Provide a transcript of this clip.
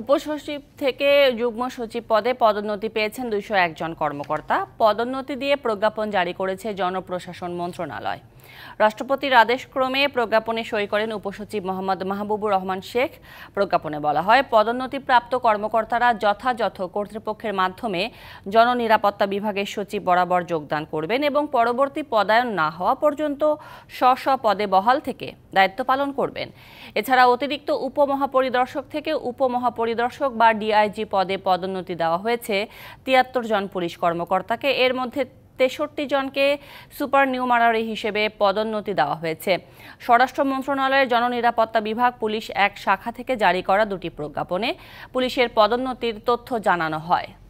উপসচিব থেকে যুগ্ম সচিব পদে পদোন্নতি পেয়েছেন দুইশো একজন কর্মকর্তা পদোন্নতি দিয়ে প্রজ্ঞাপন জারি করেছে জনপ্রশাসন মন্ত্রণালয় রাষ্ট্রপতির আদেশক্রমে প্রজ্ঞাপনে সই করেন উপসচিব মোহাম্মদ মাহবুবুর রহমান শেখ প্রজ্ঞাপনে বলা হয় পদোন্নতিপ্রাপ্ত কর্মকর্তারা যথাযথ কর্তৃপক্ষের মাধ্যমে জননিরাপত্তা বিভাগের সচিব বরাবর যোগদান করবেন এবং পরবর্তী পদায়ন না হওয়া পর্যন্ত স্ব স্ব পদে বহাল থেকে দায়িত্ব পালন করবেন এছাড়া অতিরিক্ত উপমহাপরিদর্শক থেকে উপমহাপরি পরিদর্শক বা ডিআইজি পদে পদোন্নতি দেওয়া হয়েছে তিয়াত্তর জন পুলিশ কর্মকর্তাকে এর মধ্যে তেষট্টি জনকে সুপার নিউমারারি হিসেবে পদোন্নতি দেওয়া হয়েছে স্বরাষ্ট্র মন্ত্রণালয়ের জননিরাপত্তা বিভাগ পুলিশ এক শাখা থেকে জারি করা দুটি প্রজ্ঞাপনে পুলিশের পদোন্নতির তথ্য জানানো হয়